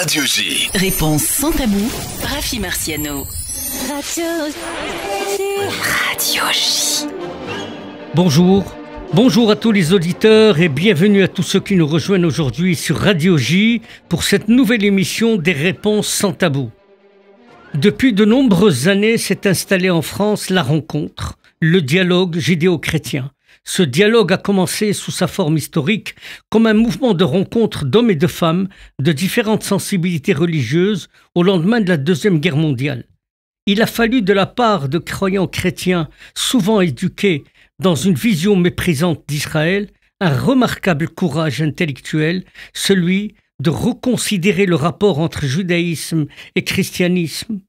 Radio Réponse sans tabou, Rafi Marciano. Radio Radio J. Bonjour. Bonjour à tous les auditeurs et bienvenue à tous ceux qui nous rejoignent aujourd'hui sur Radio J pour cette nouvelle émission des réponses sans tabou. Depuis de nombreuses années s'est installée en France la rencontre, le dialogue judéo-chrétien. Ce dialogue a commencé sous sa forme historique comme un mouvement de rencontre d'hommes et de femmes de différentes sensibilités religieuses au lendemain de la Deuxième Guerre mondiale. Il a fallu de la part de croyants chrétiens souvent éduqués dans une vision méprisante d'Israël un remarquable courage intellectuel, celui de reconsidérer le rapport entre judaïsme et christianisme,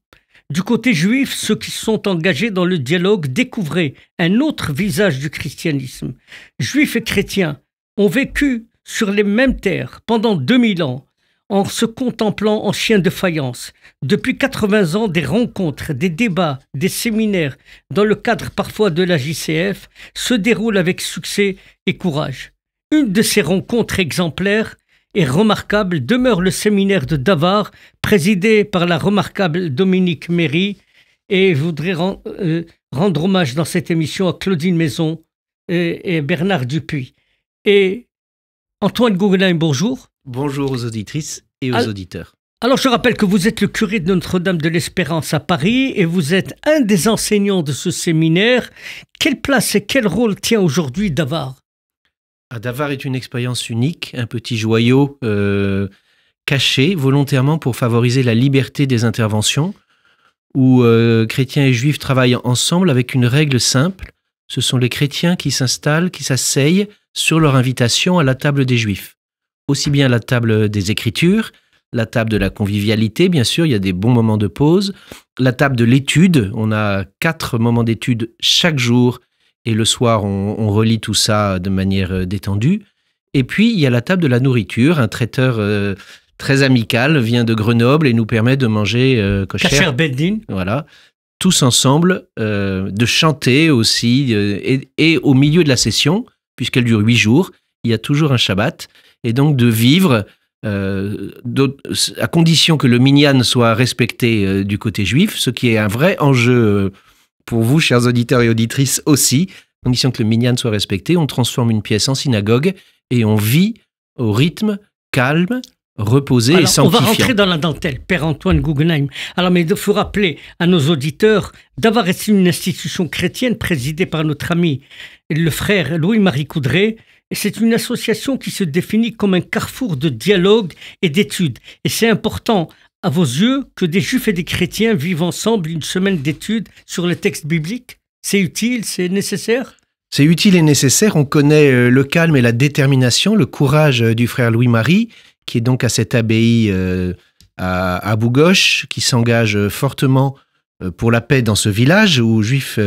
du côté juif, ceux qui sont engagés dans le dialogue découvraient un autre visage du christianisme. Juifs et chrétiens ont vécu sur les mêmes terres pendant 2000 ans en se contemplant en chien de faïence. Depuis 80 ans, des rencontres, des débats, des séminaires, dans le cadre parfois de la JCF, se déroulent avec succès et courage. Une de ces rencontres exemplaires et remarquable demeure le séminaire de Davar, présidé par la remarquable Dominique Méry. Et je voudrais euh, rendre hommage dans cette émission à Claudine Maison euh, et, Bernard Dupuis. Et Antoine Gougelin, bonjour. Bonjour aux auditrices et aux auditeurs. Alors je rappelle que vous êtes le curé de Notre-Dame de l'Espérance à Paris et vous êtes un des enseignants de ce séminaire. Quelle place et quel rôle tient aujourd'hui Davar Adavar ah, est une expérience unique, un petit joyau euh, caché volontairement pour favoriser la liberté des interventions, où euh, chrétiens et juifs travaillent ensemble avec une règle simple. Ce sont les chrétiens qui s'installent, qui s'asseyent sur leur invitation à la table des juifs. Aussi bien la table des écritures, la table de la convivialité, bien sûr, il y a des bons moments de pause, la table de l'étude, on a quatre moments d'étude chaque jour et le soir, on, relit tout ça de manière euh, détendue. Et puis, il y a la table de la nourriture. Un traiteur euh, très amical vient de Grenoble et nous permet de manger euh, cochère. Beddin. Voilà. Tous ensemble, euh, de chanter aussi. Et, et, au milieu de la session, puisqu'elle dure huit jours, il y a toujours un Shabbat. Et donc, de vivre, à condition que le minyan soit respecté du côté juif, ce qui est un vrai enjeu pour vous, chers auditeurs et auditrices aussi. condition que le minyan soit respecté, on transforme une pièce en synagogue et on vit au rythme calme, reposé et sanctifiant. On va rentrer dans la dentelle, Père Antoine Guggenheim. Alors, mais il faut rappeler à nos auditeurs d'avoir été une institution chrétienne présidée par notre ami le frère Louis-Marie Coudray. C'est une association qui se définit comme un carrefour de dialogue et d'études. Et c'est important à vos yeux, que des juifs et des chrétiens vivent ensemble une semaine d'études sur les textes bibliques C'est utile C'est nécessaire C'est utile et nécessaire. On connaît euh, le calme et la détermination, le courage euh, du frère Louis-Marie, qui est donc à cette abbaye euh, à, Bougoche, qui s'engage fortement pour la paix dans ce village où juifs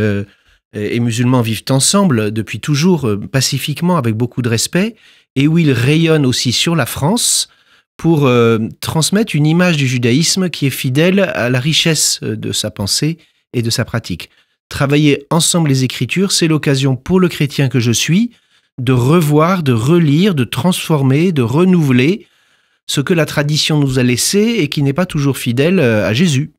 et musulmans vivent ensemble depuis toujours pacifiquement avec beaucoup de respect et où il rayonne aussi sur la France pour euh, transmettre une image du judaïsme qui est fidèle à la richesse euh, de sa pensée et de sa pratique. Travailler ensemble les Écritures, c'est l'occasion pour le chrétien que je suis de revoir, de relire, de transformer, de renouveler ce que la tradition nous a laissé et qui n'est pas toujours fidèle euh, à Jésus.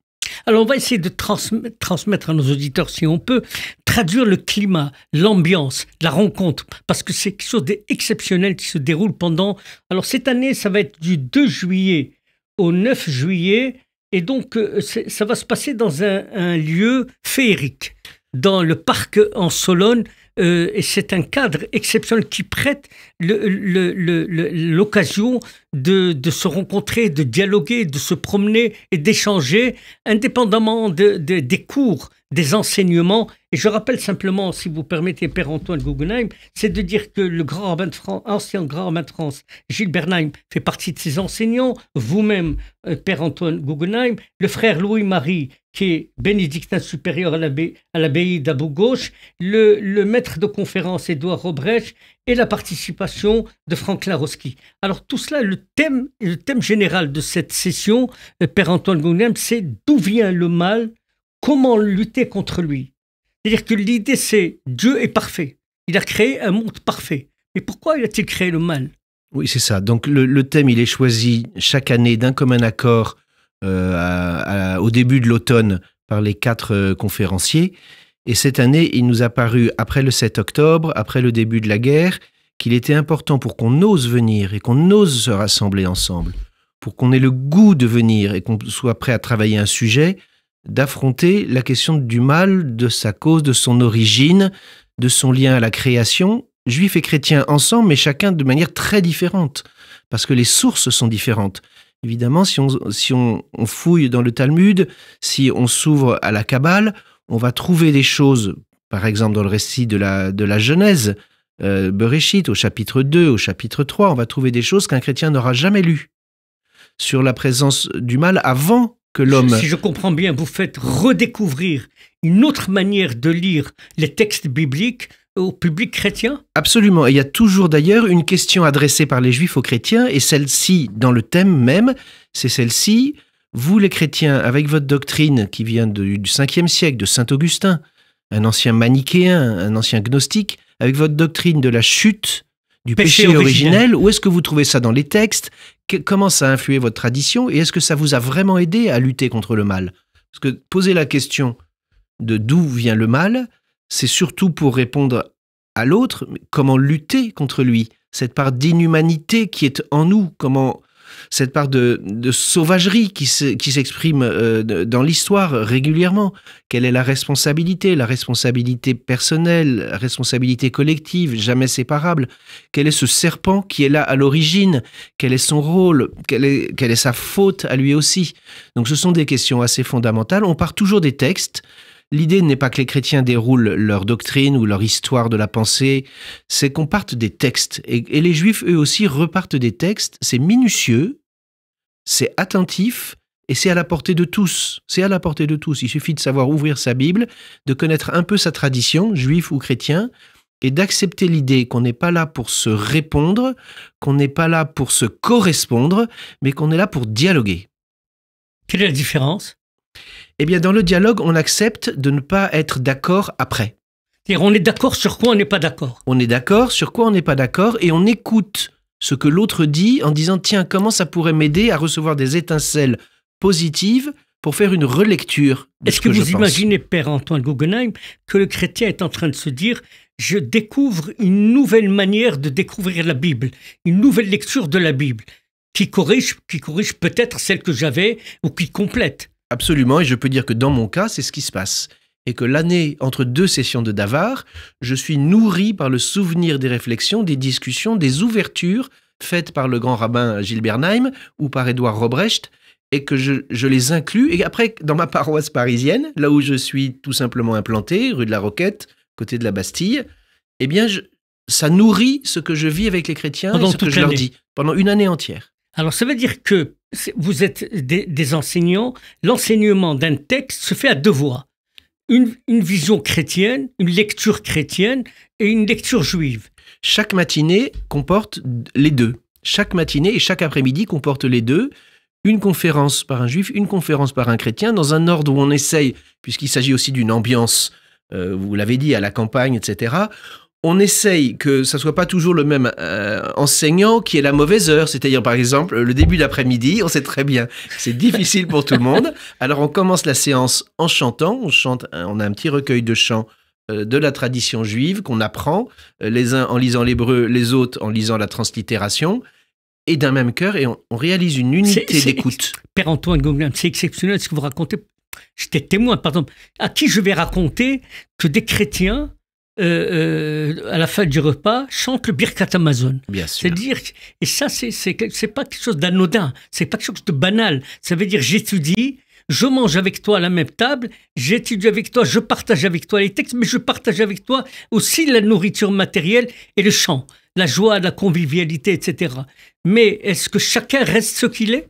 Alors on va essayer de transmettre à nos auditeurs, si on peut, traduire le climat, l'ambiance, la rencontre, parce que c'est quelque chose d'exceptionnel qui se déroule pendant... Alors cette année, ça va être du 2 juillet au 9 juillet, et donc euh, ça va se passer dans un, lieu féerique, dans le parc en Solonne, euh, et c'est un cadre exceptionnel qui prête l'occasion de, se rencontrer, de dialoguer, de se promener et d'échanger, indépendamment des cours, des enseignements. Et je rappelle simplement, si vous permettez, Père Antoine Guggenheim, c'est de dire que le grand de ancien grand rabbin de France, Gilles Bernheim, fait partie de ses enseignants. Vous-même, euh, Père Antoine Guggenheim, le frère Louis-Marie, qui est bénédictin supérieur à l'abbaye d'Abou Gauche, le, le, maître de conférence Édouard Robrecht et la participation de frank Laroski. Alors tout cela, le thème, général de cette session, euh, Père Antoine Gounem, c'est d'où vient le mal, comment lutter contre lui. C'est-à-dire que l'idée, c'est Dieu est parfait. Il a créé un monde parfait. Mais pourquoi il a-t-il créé le mal Oui, c'est ça. Donc le, thème, il est choisi chaque année d'un commun accord euh, au début de l'automne par les quatre euh, conférenciers. Et cette année, il nous a paru, après le 7 octobre, après le début de la guerre, qu'il était important pour qu'on ose venir et qu'on ose se rassembler ensemble, pour qu'on ait le goût de venir et qu'on soit prêt à travailler un sujet, d'affronter la question du mal, de sa cause, de son origine, de son lien à la création, juifs et chrétiens ensemble, mais chacun de manière très différente, parce que les sources sont différentes. Évidemment, si on, on fouille dans le Talmud, si on s'ouvre à la Kabbale, on va trouver des choses, par exemple dans le récit de la, de la Genèse, euh, Bereshit, au chapitre 2, au chapitre 3, on va trouver des choses qu'un chrétien n'aura jamais lues sur la présence du mal avant que l'homme... Si je comprends bien, vous faites redécouvrir une autre manière de lire les textes bibliques au public chrétien Absolument. il y a toujours d'ailleurs une question adressée par les juifs aux chrétiens, et celle-ci, dans le thème même, c'est celle-ci, vous les chrétiens, avec votre doctrine qui vient du 5e siècle, de Saint Augustin, un ancien manichéen, un ancien gnostique, avec votre doctrine de la chute, du péché, originel, où est-ce que vous trouvez ça dans les textes Comment ça a influé votre tradition Et est-ce que ça vous a vraiment aidé à lutter contre le mal Parce que poser la question de d'où vient le mal, c'est surtout pour répondre à l'autre, comment lutter contre lui, cette part d'inhumanité qui est en nous, comment cette part de, sauvagerie qui s'exprime euh, dans l'histoire régulièrement. Quelle est la responsabilité La responsabilité personnelle, la responsabilité collective, jamais séparable. Quel est ce serpent qui est là à l'origine Quel est son rôle quelle est, sa faute à lui aussi Donc ce sont des questions assez fondamentales. On part toujours des textes. L'idée n'est pas que les chrétiens déroulent leur doctrine ou leur histoire de la pensée, c'est qu'on parte des textes. et, les juifs, eux aussi, repartent des textes. C'est minutieux, c'est attentif et c'est à la portée de tous. C'est à la portée de tous. Il suffit de savoir ouvrir sa Bible, de connaître un peu sa tradition, juif ou chrétien, et d'accepter l'idée qu'on n'est pas là pour se répondre, qu'on n'est pas là pour se correspondre, mais qu'on est là pour dialoguer. Quelle est la différence Eh bien, dans le dialogue, on accepte de ne pas être d'accord après. C'est-à-dire, on est d'accord sur quoi on n'est pas d'accord. On est d'accord sur quoi on n'est pas d'accord et on écoute ce que l'autre dit en disant tiens, comment ça pourrait m'aider à recevoir des étincelles positives pour faire une relecture. Est-ce que, vous imaginez, Père Antoine Guggenheim, que le chrétien est en train de se dire je découvre une nouvelle manière de découvrir la Bible, une nouvelle lecture de la Bible, qui corrige, qui corrige peut-être celle que j'avais ou qui complète Absolument, et je peux dire que dans mon cas, c'est ce qui se passe et que l'année entre deux sessions de Davar, je suis nourri par le souvenir des réflexions, des discussions, des ouvertures faites par le grand rabbin Gilles ou par Édouard Robrecht, et que je, les inclus. Et après, dans ma paroisse parisienne, là où je suis tout simplement implanté, rue de la Roquette, côté de la Bastille, eh bien, ça nourrit ce que je vis avec les chrétiens pendant et ce que je leur dis pendant une année entière. Alors, ça veut dire que vous êtes des, enseignants. L'enseignement d'un texte se fait à deux voix une, vision chrétienne, une lecture chrétienne et une lecture juive. Chaque matinée comporte les deux. Chaque matinée et chaque après-midi comporte les deux. Une conférence par un juif, une conférence par un chrétien, dans un ordre où on essaye, puisqu'il s'agit aussi d'une ambiance, euh, vous l'avez dit, à la campagne, etc on essaye que ça soit pas toujours le même euh, enseignant qui est la mauvaise heure, c'est-à-dire par exemple le début d'après-midi, on sait très bien c'est difficile pour tout le monde. Alors on commence la séance en chantant, on chante, euh, on a un petit recueil de chants euh, de la tradition juive qu'on apprend, les uns en lisant l'hébreu, les autres en lisant la translittération, et d'un même cœur, et on, réalise une unité d'écoute. Père Antoine Gauguin, c'est exceptionnel ce que vous racontez. J'étais témoin, par exemple, à qui je vais raconter que des chrétiens euh, euh, à la fin du repas, chante le Birkat Amazon. cest dire et ça, c'est pas quelque chose d'anodin, c'est pas quelque chose de banal. Ça veut dire, j'étudie, je mange avec toi à la même table, j'étudie avec toi, je partage avec toi les textes, mais je partage avec toi aussi la nourriture matérielle et le chant, la joie, la convivialité, etc. Mais est-ce que chacun reste ce qu'il est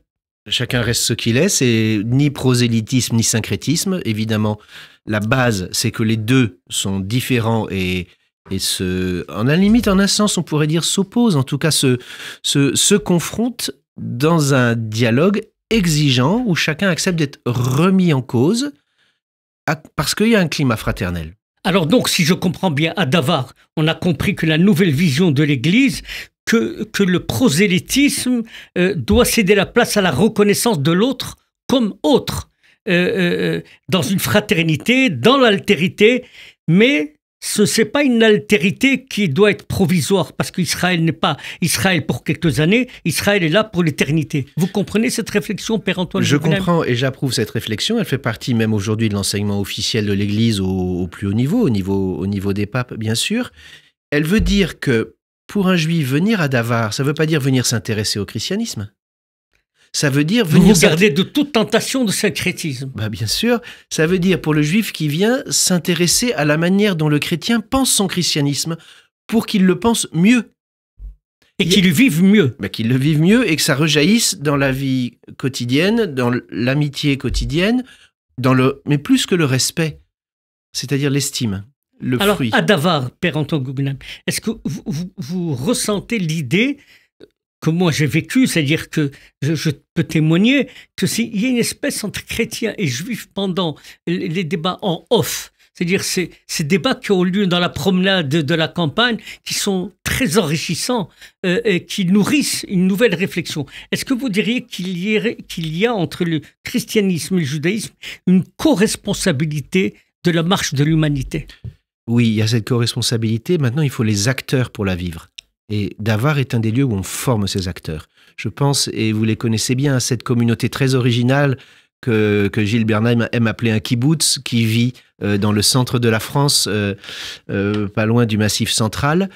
Chacun reste ce qu'il est, c'est ni prosélytisme ni syncrétisme, évidemment la base, c'est que les deux sont différents et, se, en limite, en un sens, on pourrait dire s'opposent, en tout cas se, confrontent dans un dialogue exigeant où chacun accepte d'être remis en cause parce qu'il y a un climat fraternel. Alors donc, si je comprends bien, à Davar, on a compris que la nouvelle vision de l'Église, que, le prosélytisme euh, doit céder la place à la reconnaissance de l'autre comme autre. Euh, euh, euh, dans une fraternité, dans l'altérité, mais ce n'est pas une altérité qui doit être provisoire, parce qu'Israël n'est pas Israël pour quelques années, Israël est là pour l'éternité. Vous comprenez cette réflexion, Père Antoine Je comprends et j'approuve cette réflexion. Elle fait partie même aujourd'hui de l'enseignement officiel de l'Église au, plus haut niveau, au niveau, au niveau des papes, bien sûr. Elle veut dire que pour un juif, venir à Davar, ça ne veut pas dire venir s'intéresser au christianisme. Ça veut dire venir. garder de toute tentation de syncrétisme. Bah, bien sûr. Ça veut dire pour le juif qui vient s'intéresser à la manière dont le chrétien pense son christianisme pour qu'il le pense mieux. Et qu'il le vive mieux. Bah, qu'il le vive mieux et que ça rejaillisse dans la vie quotidienne, dans l'amitié quotidienne, dans le, mais plus que le respect, c'est-à-dire l'estime. Le Alors, à Davar, Père Antoine Guggenheim, est-ce que vous ressentez l'idée que moi j'ai vécu, c'est-à-dire que je, peux témoigner que s'il y a une espèce entre chrétiens et juifs pendant les débats en off, c'est-à-dire ces, ces, débats qui ont lieu dans la promenade de la campagne, qui sont très enrichissants euh, et qui nourrissent une nouvelle réflexion. Est-ce que vous diriez qu'il y, qu'il y, a entre le christianisme et le judaïsme une co-responsabilité de la marche de l'humanité Oui, il y a cette co-responsabilité. Maintenant, il faut les acteurs pour la vivre. Et Davar est un des lieux où on forme ces acteurs. Je pense, et vous les connaissez bien, à cette communauté très originale que, que Gilles Bernheim aime appeler un kibbutz, qui vit euh, dans le centre de la France, euh, euh, pas loin du massif central.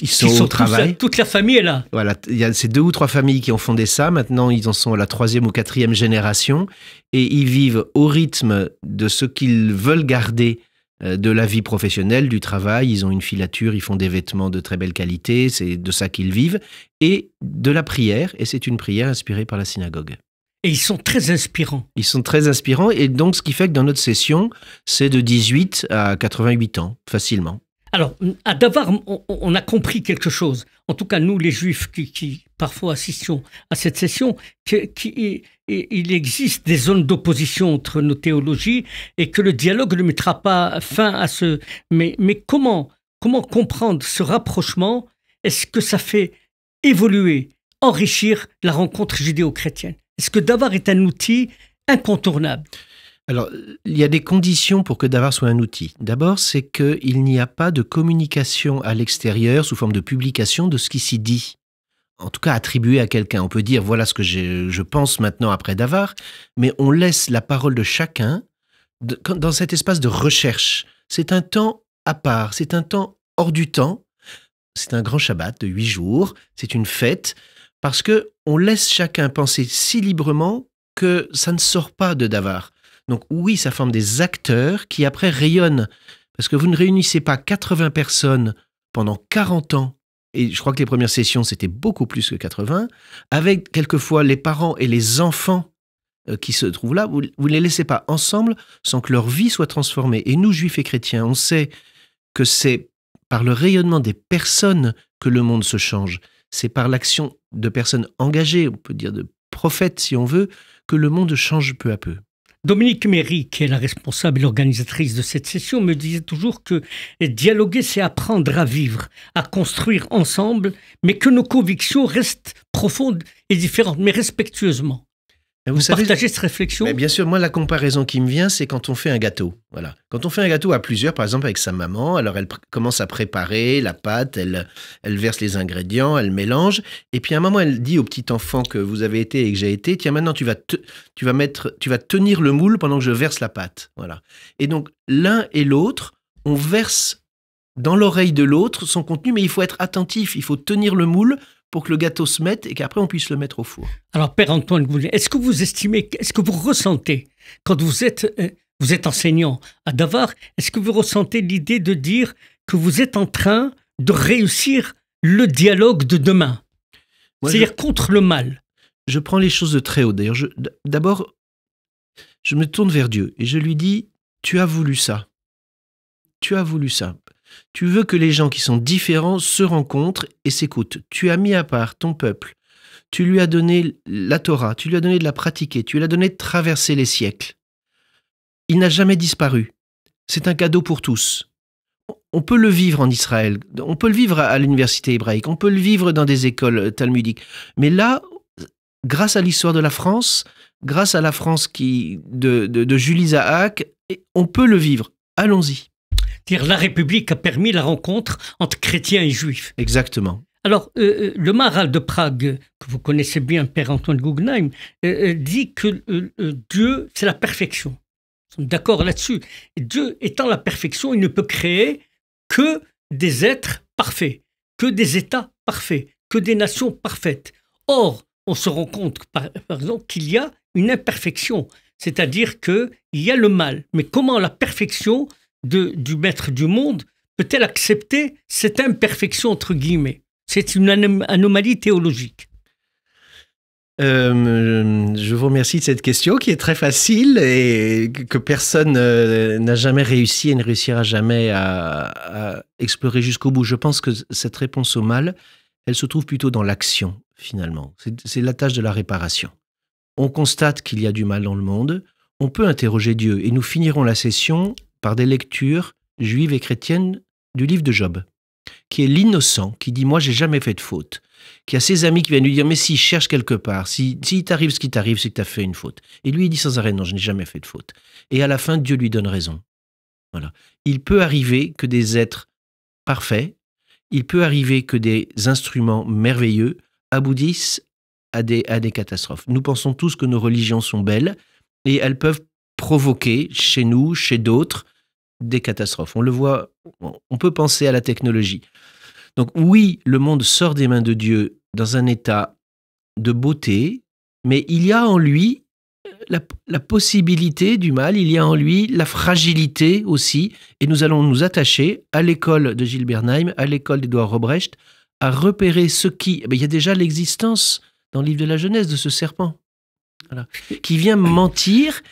Ils, sont, au travail. toute la famille est là. Voilà, il y a ces deux ou trois familles qui ont fondé ça. Maintenant, ils en sont à la troisième ou quatrième génération. Et ils vivent au rythme de ce qu'ils veulent garder euh, de la vie professionnelle, du travail. Ils ont une filature, ils font des vêtements de très belle qualité, c'est de ça qu'ils vivent, et de la prière, et c'est une prière inspirée par la synagogue. Et ils sont très inspirants. Ils sont très inspirants, et donc ce qui fait que dans notre session, c'est de 18 à 88 ans, facilement. Alors, à Davar, on, a compris quelque chose. En tout cas, nous, les Juifs qui parfois assistions à cette session, qu'il il existe des zones d'opposition entre nos théologies et que le dialogue ne mettra pas fin à ce. Mais, comment, comment comprendre ce rapprochement Est-ce que ça fait évoluer, enrichir la rencontre judéo-chrétienne Est-ce que Davar est un outil incontournable alors, il y a des conditions pour que Davar soit un outil. D'abord, c'est qu'il n'y a pas de communication à l'extérieur sous forme de publication de ce qui s'y dit en tout cas attribué à quelqu'un. On peut dire voilà ce que je pense maintenant après Davar, mais on laisse la parole de chacun dans cet espace de recherche. C'est un temps à part, c'est un temps hors du temps, c'est un grand Shabbat de huit jours, c'est une fête, parce que on laisse chacun penser si librement que ça ne sort pas de Davar. Donc oui, ça forme des acteurs qui après rayonnent, parce que vous ne réunissez pas 80 personnes pendant 40 ans et je crois que les premières sessions, c'était beaucoup plus que 80, avec quelquefois les parents et les enfants euh, qui se trouvent là, vous ne les laissez pas ensemble sans que leur vie soit transformée. Et nous, juifs et chrétiens, on sait que c'est par le rayonnement des personnes que le monde se change. C'est par l'action de personnes engagées, on peut dire de prophètes si on veut, que le monde change peu à peu. Dominique Méry, qui est la responsable et organisatrice de cette session, me disait toujours que dialoguer, c'est apprendre à vivre, à construire ensemble, mais que nos convictions restent profondes et différentes, mais respectueusement vous savez, cette réflexion Bien sûr, moi, la comparaison qui me vient, c'est quand on fait un gâteau. Voilà. Quand on fait un gâteau à plusieurs, par exemple avec sa maman, alors elle commence à préparer la pâte, elle, elle verse les ingrédients, elle mélange, et puis à un moment, elle dit au petit enfant que vous avez été et que j'ai été, tiens, maintenant, tu vas, tu, vas mettre, tu vas tenir le moule pendant que je verse la pâte. Voilà. Et donc, l'un et l'autre, on verse dans l'oreille de l'autre son contenu, mais il faut être attentif, il faut tenir le moule pour que le gâteau se mette et qu'après on puisse le mettre au four. Alors, Père Antoine est-ce que vous estimez, est-ce que vous ressentez, quand vous êtes, euh, vous êtes enseignant à Davar, est-ce que vous ressentez l'idée de dire que vous êtes en train de réussir le dialogue de demain C'est-à-dire contre le mal Je prends les choses de très haut. D'ailleurs, d'abord, je me tourne vers Dieu et je lui dis, tu as voulu ça. Tu as voulu ça. Tu veux que les gens qui sont différents se rencontrent et s'écoutent. Tu as mis à part ton peuple. Tu lui as donné la Torah, tu lui as donné de la pratiquer, tu lui as donné de traverser les siècles. Il n'a jamais disparu. C'est un cadeau pour tous. On peut le vivre en Israël, on peut le vivre à l'université hébraïque, on peut le vivre dans des écoles talmudiques. Mais là, grâce à l'histoire de la France, grâce à la France qui, de, de, Julie Zahak, on peut le vivre. Allons-y dire la République a permis la rencontre entre chrétiens et juifs. Exactement. Alors, euh, euh, le maral de Prague, que vous connaissez bien, Père Antoine Guggenheim, euh, dit que Dieu, c'est la perfection. Nous sommes d'accord là-dessus. Dieu étant la perfection, il ne peut créer que des êtres parfaits, que des États parfaits, que des nations parfaites. Or, on se rend compte, par, par exemple, qu'il y a une imperfection, c'est-à-dire qu'il y a le mal. Mais comment la perfection de, du maître du monde peut-elle accepter cette imperfection entre guillemets C'est une anomalie théologique. Euh, je vous remercie de cette question qui est très facile et que personne euh, n'a jamais réussi et ne réussira jamais à explorer jusqu'au bout. Je pense que cette réponse au mal, elle se trouve plutôt dans l'action finalement. C'est la tâche de la réparation. On constate qu'il y a du mal dans le monde, on peut interroger Dieu et nous finirons la session par des lectures juives et chrétiennes du livre de Job, qui est l'innocent, qui dit Moi, j'ai jamais fait de faute, qui a ses amis qui viennent lui dire Mais si, cherche quelque part, si, si t'arrive ce qui t'arrive, c'est que tu as fait une faute. Et lui, il dit sans arrêt Non, je n'ai jamais fait de faute. Et à la fin, Dieu lui donne raison. Voilà. Il peut arriver que des êtres parfaits, il peut arriver que des instruments merveilleux aboutissent à des catastrophes. Nous pensons tous que nos religions sont belles et elles peuvent provoquer chez nous, chez d'autres, des catastrophes. On le voit, on peut penser à la technologie. Donc oui, le monde sort des mains de Dieu dans un état de beauté, mais il y a en lui euh, la, possibilité du mal, il y a en lui la fragilité aussi, et nous allons nous attacher à l'école de Gilles Bernheim, à l'école d'Edouard Robrecht, à repérer ce qui... Eh il y a déjà l'existence dans le livre de la Genèse de ce serpent. Qui vient mentir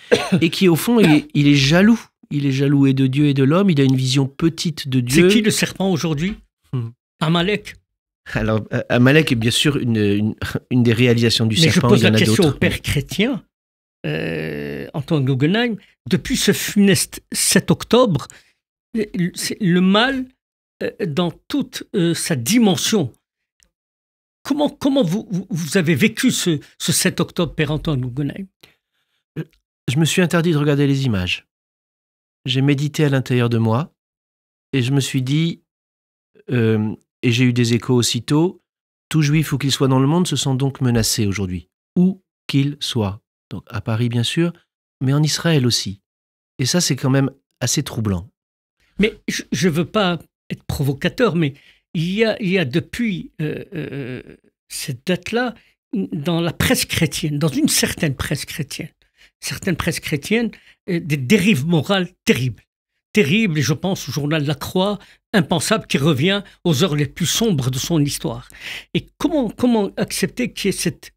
et qui, au fond, il est, jaloux. Il est jaloux et de Dieu et de l'homme. Il a une vision petite de Dieu. C'est qui le serpent aujourd'hui hmm. Amalek. Alors, euh, Amalek est bien sûr une, une, des réalisations du Mais serpent. Je pose il y en la question au père chrétien, euh, Antoine Guggenheim. Depuis ce funeste 7 octobre, le mal, euh, dans toute sa dimension, Comment, vous, vous avez vécu ce, ce 7 octobre Père-Antoine Guggenheim Je me suis interdit de regarder les images. J'ai médité à l'intérieur de moi et je me suis dit, euh, et j'ai eu des échos aussitôt, tout juif où qu'il soit dans le monde se sent donc menacés aujourd'hui, où qu'il soit. Donc à Paris bien sûr, mais en Israël aussi. Et ça c'est quand même assez troublant. Mais je ne veux pas être provocateur, mais il y a, depuis euh, euh, cette date-là, dans la presse chrétienne, dans une certaine presse chrétienne, certaines presse chrétiennes, euh, des dérives morales terribles. Terribles, et je pense au journal La Croix, impensable, qui revient aux heures les plus sombres de son histoire. Et comment, comment accepter qu'il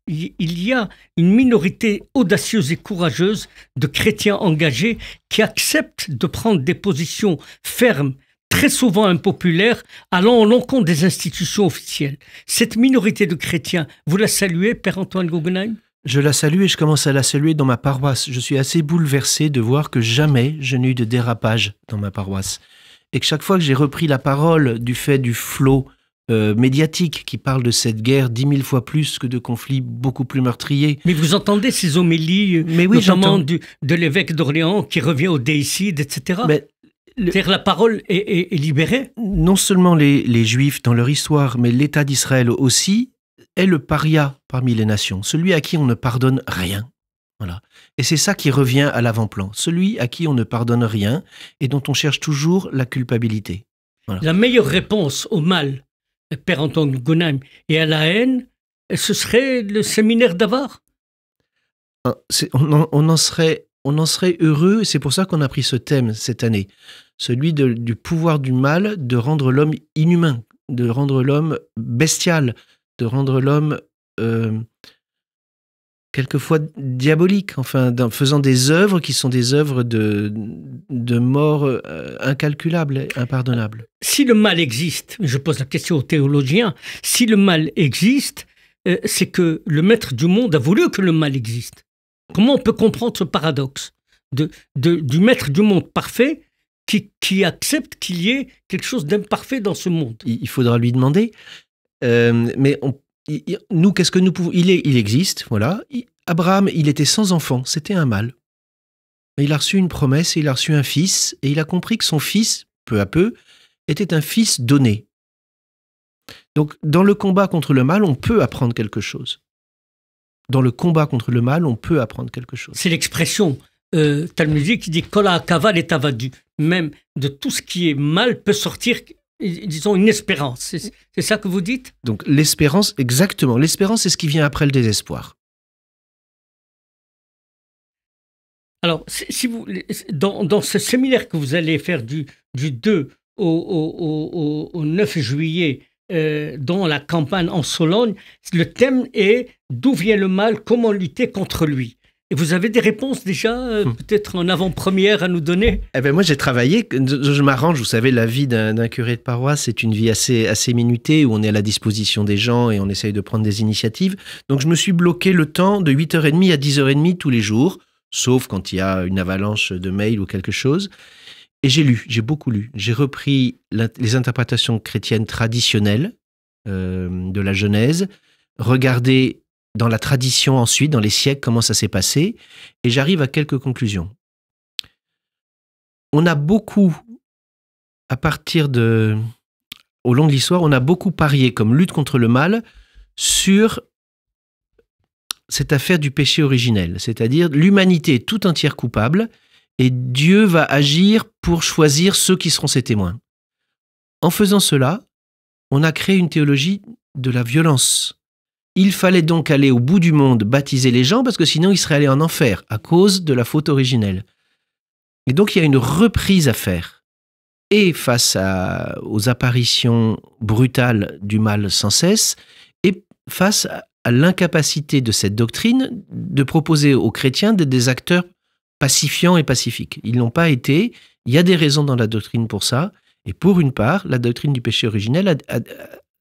y, y a une minorité audacieuse et courageuse de chrétiens engagés qui acceptent de prendre des positions fermes très souvent impopulaire, allant en l'encontre des institutions officielles. Cette minorité de chrétiens, vous la saluez, Père Antoine Guggenheim je la salue et je commence à la saluer dans ma paroisse. Je suis assez bouleversé de voir que jamais je n'ai eu de dérapage dans ma paroisse. Et que chaque fois que j'ai repris la parole du fait du flot euh, médiatique qui parle de cette guerre dix mille fois plus que de conflits beaucoup plus meurtriers. Mais vous entendez ces homélies, notamment du, de l'évêque d'Orléans qui revient au déicide, etc. Mais c'est-à-dire la parole est, libérée Non seulement les, Juifs dans leur histoire, mais l'État d'Israël aussi est le paria parmi les nations, celui à qui on ne pardonne rien. Voilà. Et c'est ça qui revient à l'avant-plan, celui à qui on ne pardonne rien et dont on cherche toujours la culpabilité. La meilleure réponse au mal, Père Antoine Gonheim, et à la haine, ce serait le séminaire d'Avar. Ah, on, en serait, on en serait heureux, c'est pour ça qu'on a pris ce thème cette année celui du pouvoir du mal de rendre l'homme inhumain, de rendre l'homme bestial, de rendre l'homme euh, quelquefois diabolique, enfin, en faisant des œuvres qui sont des œuvres de, mort euh, incalculable, impardonnable. Si le mal existe, je pose la question aux théologiens, si le mal existe, euh, c'est que le maître du monde a voulu que le mal existe. Comment on peut comprendre ce paradoxe de, du maître du monde parfait qui, accepte qu'il y ait quelque chose d'imparfait dans ce monde. Il faudra lui demander, euh, mais nous, qu'est-ce que nous pouvons Il, existe, voilà. Abraham, il était sans enfant, c'était un mal. Mais Il a reçu une promesse, il a reçu un fils, et il a compris que son fils, peu à peu, était un fils donné. Donc, dans le combat contre le mal, on peut apprendre quelque chose. Dans le combat contre le mal, on peut apprendre quelque chose. C'est l'expression euh, musique qui dit Kola Caval est avadu Même de tout ce qui est mal peut sortir, disons, une espérance. C'est ça que vous dites Donc l'espérance, exactement. L'espérance, c'est ce qui vient après le désespoir. Alors, si vous, dans, ce séminaire que vous allez faire du, 2 au, 9 juillet, euh, dans la campagne en Sologne, le thème est D'où vient le mal Comment lutter contre lui et vous avez des réponses déjà, euh, hmm. peut-être en avant-première à nous donner Eh ben moi, j'ai travaillé. Je, m'arrange. Vous savez, la vie d'un curé de paroisse, c'est une vie assez, assez minutée où on est à la disposition des gens et on essaye de prendre des initiatives. Donc, je me suis bloqué le temps de 8h30 à 10h30 tous les jours, sauf quand il y a une avalanche de mails ou quelque chose. Et j'ai lu, j'ai beaucoup lu. J'ai repris les interprétations chrétiennes traditionnelles euh, de la Genèse, regardé dans la tradition ensuite, dans les siècles, comment ça s'est passé, et j'arrive à quelques conclusions. On a beaucoup, à partir de... Au long de l'histoire, on a beaucoup parié comme lutte contre le mal sur cette affaire du péché originel, c'est-à-dire l'humanité tout entière coupable, et Dieu va agir pour choisir ceux qui seront ses témoins. En faisant cela, on a créé une théologie de la violence, il fallait donc aller au bout du monde baptiser les gens parce que sinon ils seraient allés en enfer à cause de la faute originelle. Et donc il y a une reprise à faire. Et face aux apparitions brutales du mal sans cesse, et face à l'incapacité de cette doctrine de proposer aux chrétiens des acteurs pacifiants et pacifiques. Ils n'ont pas été, il y a des raisons dans la doctrine pour ça, et pour une part, la doctrine du péché originel a,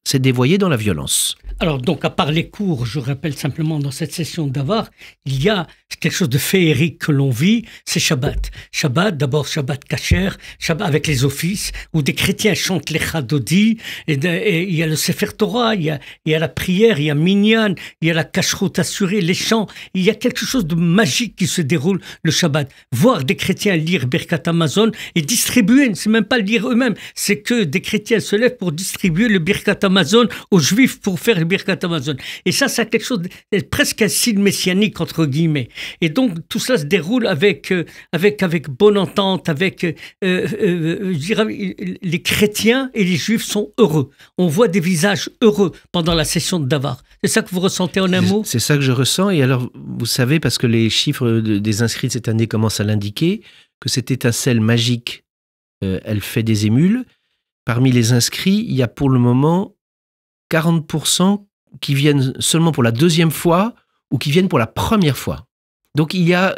s'est dévoyé dans la violence. Alors, donc, à part les cours, je rappelle simplement dans cette session d'Avar, il y a quelque chose de féerique que l'on vit, c'est Shabbat. Shabbat, d'abord Shabbat Kacher, Shabbat avec les offices, où des chrétiens chantent les Chadodi, et, il y a le Sefer Torah, il y a, la prière, il y a Minyan, il y a la Kashrut assurée, les chants, il y a quelque chose de magique qui se déroule le Shabbat. Voir des chrétiens lire Birkat Amazon et distribuer, c'est même pas lire eux-mêmes, c'est que des chrétiens se lèvent pour distribuer le Birkat Amazon aux Juifs pour faire le Birkat Amazon. Et ça, c'est quelque chose, presque un signe messianique, entre guillemets. Et donc, tout cela se déroule avec, euh, avec, avec bonne entente, avec, euh, euh, je dirais, les chrétiens et les Juifs sont heureux. On voit des visages heureux pendant la session de Davar. C'est ça que vous ressentez en un mot C'est ça que je ressens. Et alors, vous savez, parce que les chiffres des inscrits de cette année commencent à l'indiquer, que cette étincelle magique, elle fait des émules. Parmi les inscrits, il y a pour le moment 40% qui viennent seulement pour la deuxième fois ou qui viennent pour la première fois. Donc il y a,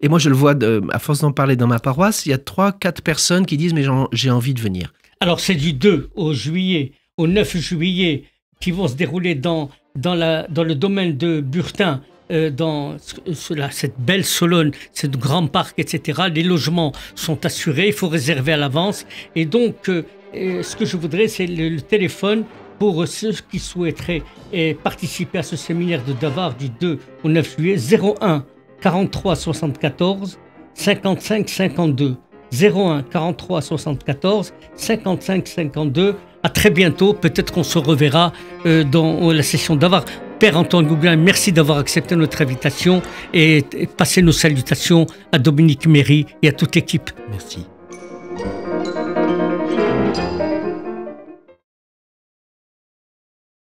et moi je le vois de, à force d'en parler dans ma paroisse, il y a 3-4 personnes qui disent mais j'ai envie de venir. Alors c'est du 2 au juillet, au 9 juillet, qui vont se dérouler dans, dans, la, dans le domaine de Burtin, euh, dans cette belle Solonne, ce grand parc, etc. Les logements sont assurés, il faut réserver à l'avance. Et donc, euh, euh, ce que je voudrais, c'est le téléphone pour ceux qui souhaiteraient eh, participer à ce séminaire de Davar du 2 au 9 juillet 01 43 74 55 52 01 43 74 55 52 à très bientôt peut-être qu'on se reverra euh, dans euh, la session Davar. Père Antoine Goubin, merci d'avoir accepté notre invitation et passez nos salutations à Dominique Méry et à toute l'équipe. Merci.